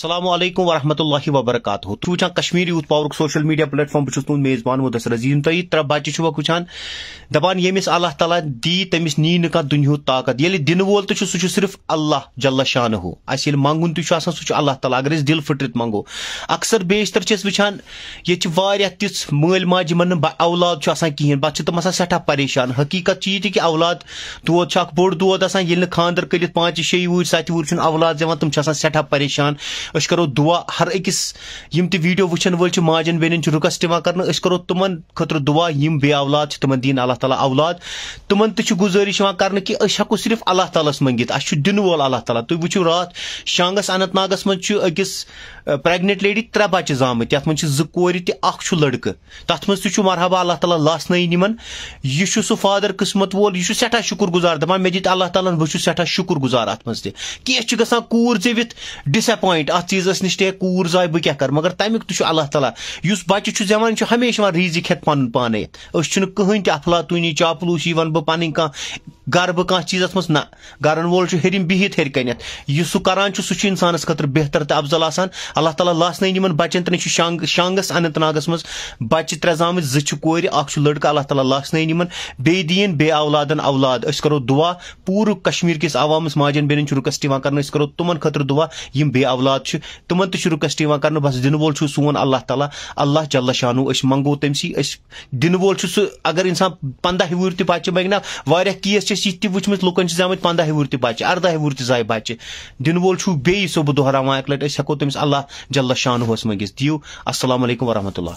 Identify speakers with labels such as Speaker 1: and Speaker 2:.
Speaker 1: السلام علیکم ورحمۃ اللہ وبرکاتہ تر کشمیر یوتھ پاورک سوشل میڈیا پلیٹ فارم میزبان مدس رزیم تی تر بچہ وچان یمس اللہ تعالیٰ دی تمس نی نا دنیا طاقت یل دن وول تو صرف اللہ جللہ شان ہو اِل منگن اللہ تعالیٰ اگر دل پھٹ منگو اکثر بیشتر وان تیس مل ماج اولاد کہین پاس سٹھا پریشان حقیقت یہ تھی کہ اولاد دود بوڑھ دودان یل خاندر کرانچ شیئر وتہ و اولاد زبان تم سا پریشان اش کرو دعا ہر اکس ویڈیو وچان ول ماجن بی رکسٹ کرنے کرو تمن خطر دعا یہ بے اولاد تمن دن اللہ تعالیٰ اولاد تم تزارش یا کرو صرف اللہ تعالیس منگت اہس دن وول اللہ تعالیٰ تھی رات شانگس انت ناگس منچ پریگنٹ لیڈی ترے بچہ زامت تتھ لڑکہ تر چھُ مرحبا اللہ تعالیٰ یہِ یہ سُہ فادر قسمت وول سیٹھا شکر گزار دلّہ تعالی بہت سٹھا شکر گزار اتنا کوس ایپوائنٹ اتھ چیٖزَس نِش تہِ کوٗر زایہِ بہٕ کیاہ کَرٕ مگر تَمیُک تہِ چھُ اللہ تعالیٰ یُس بَچہِ چھُ زیٚوان یہِ چھُ ہمیشہِ یِوان ریٖزِک ہیٚتھ پَنُن پانے أسۍ چھُنہٕ کٕہٕنۍ تہِ اَفلاتوٗنی چاپلوٗسی وَنہٕ بہٕ پَنٕنۍ کانٛہہ گرٕ بہٕ کانٛہہ چیٖزَس منٛز نہ گرن وول چھُ ہیٚرِم بِہِتھ ہیٚرِ کٔنِتھ یہِ سُہ کران چھُ سُہ چھُ اِنسانَس خٲطرٕ بہتر تہٕ افضل آسان اللہ تعالیٰ لاسنٲیِن یِمن بَچن تہِ نَے چھُ شانٛگ شانٛگَس اننت ناگس منٛز بَچہِ ترٛےٚ زامٕتۍ زٕ چھِ کورِ اکھ چھُ لٔڑکہٕ اللہ تعالیٰ لاسنٲیِن یِمن بیٚیہِ دِیِن بیٚیہِ اولادن اولاد أسۍ کرو دُعا پوٗرٕ کشمیٖر کِس عوامس ماجن بیٚنٮ۪ن چھُ رُکسٹ یِوان کرنہٕ أسۍ کرو تِمن خٲطرٕ دُعا یِم بیٚیہِ اولاد چھِ تِمن تہِ چھُ رُکسٹ یِوان کرنہٕ بس دِنہٕ وول چھُ سون اللہ تعالیٰ اللہ جل شانو أسۍ منٛگو تٔمۍ سٕے أسۍ دِنہٕ وول چھُ سُہ اگر اِنسان پنٛداہ وُہُر تہِ بچہِ منٛگہِ نا واریاہ کیس چھِ اَسہِ یہِ تہِ وٕچھمٕژ لُکن چھِ زامٕتۍ پنٛداہہِ وُہُر تہِ بَچہِ اَرداہہِ وُہُر تہِ زایہِ بَچہِ دِنہٕ وول چھُو بیٚیہِ سُہ بہٕ دۄہراوان اَکہِ لَٹہِ أسۍ ہٮ۪کو تٔمِس اللہ جلہ شانہٕ ہوس مٔنٛگِتھ دِیِو اَسلام علیکُم ورحمتہ اللہ